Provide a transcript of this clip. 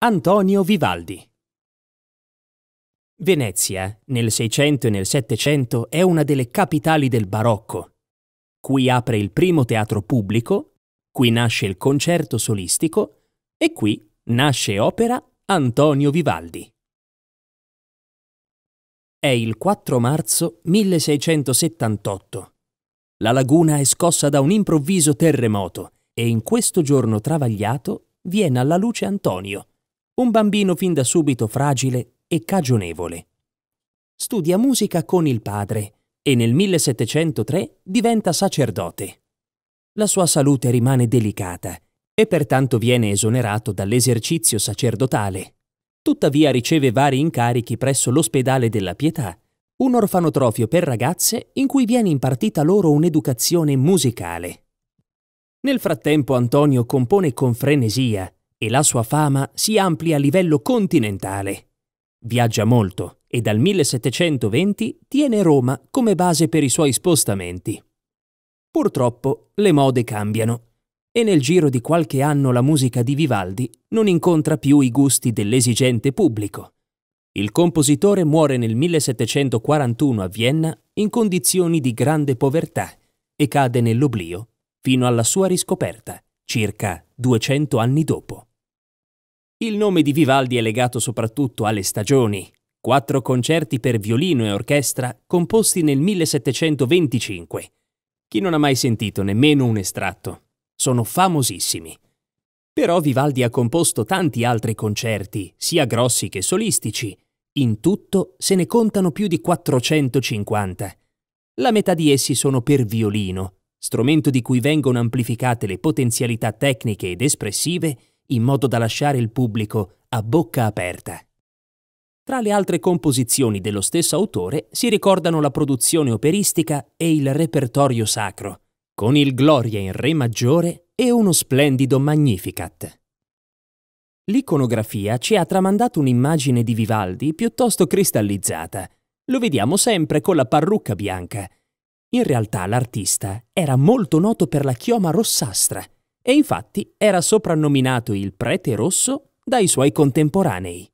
Antonio Vivaldi Venezia, nel 600 e nel 700, è una delle capitali del barocco. Qui apre il primo teatro pubblico, qui nasce il concerto solistico e qui nasce opera Antonio Vivaldi. È il 4 marzo 1678. La laguna è scossa da un improvviso terremoto e in questo giorno travagliato viene alla luce Antonio, un bambino fin da subito fragile e cagionevole. Studia musica con il padre e nel 1703 diventa sacerdote. La sua salute rimane delicata e pertanto viene esonerato dall'esercizio sacerdotale. Tuttavia riceve vari incarichi presso l'ospedale della Pietà, un orfanotrofio per ragazze in cui viene impartita loro un'educazione musicale. Nel frattempo Antonio compone con frenesia e la sua fama si amplia a livello continentale. Viaggia molto e dal 1720 tiene Roma come base per i suoi spostamenti. Purtroppo le mode cambiano e nel giro di qualche anno la musica di Vivaldi non incontra più i gusti dell'esigente pubblico. Il compositore muore nel 1741 a Vienna in condizioni di grande povertà e cade nell'oblio fino alla sua riscoperta circa 200 anni dopo. Il nome di Vivaldi è legato soprattutto alle stagioni, quattro concerti per violino e orchestra composti nel 1725. Chi non ha mai sentito nemmeno un estratto? Sono famosissimi. Però Vivaldi ha composto tanti altri concerti, sia grossi che solistici. In tutto se ne contano più di 450. La metà di essi sono per violino, strumento di cui vengono amplificate le potenzialità tecniche ed espressive in modo da lasciare il pubblico a bocca aperta. Tra le altre composizioni dello stesso autore si ricordano la produzione operistica e il repertorio sacro, con il Gloria in Re maggiore e uno splendido Magnificat. L'iconografia ci ha tramandato un'immagine di Vivaldi piuttosto cristallizzata. Lo vediamo sempre con la parrucca bianca. In realtà l'artista era molto noto per la chioma rossastra, e infatti era soprannominato il prete rosso dai suoi contemporanei.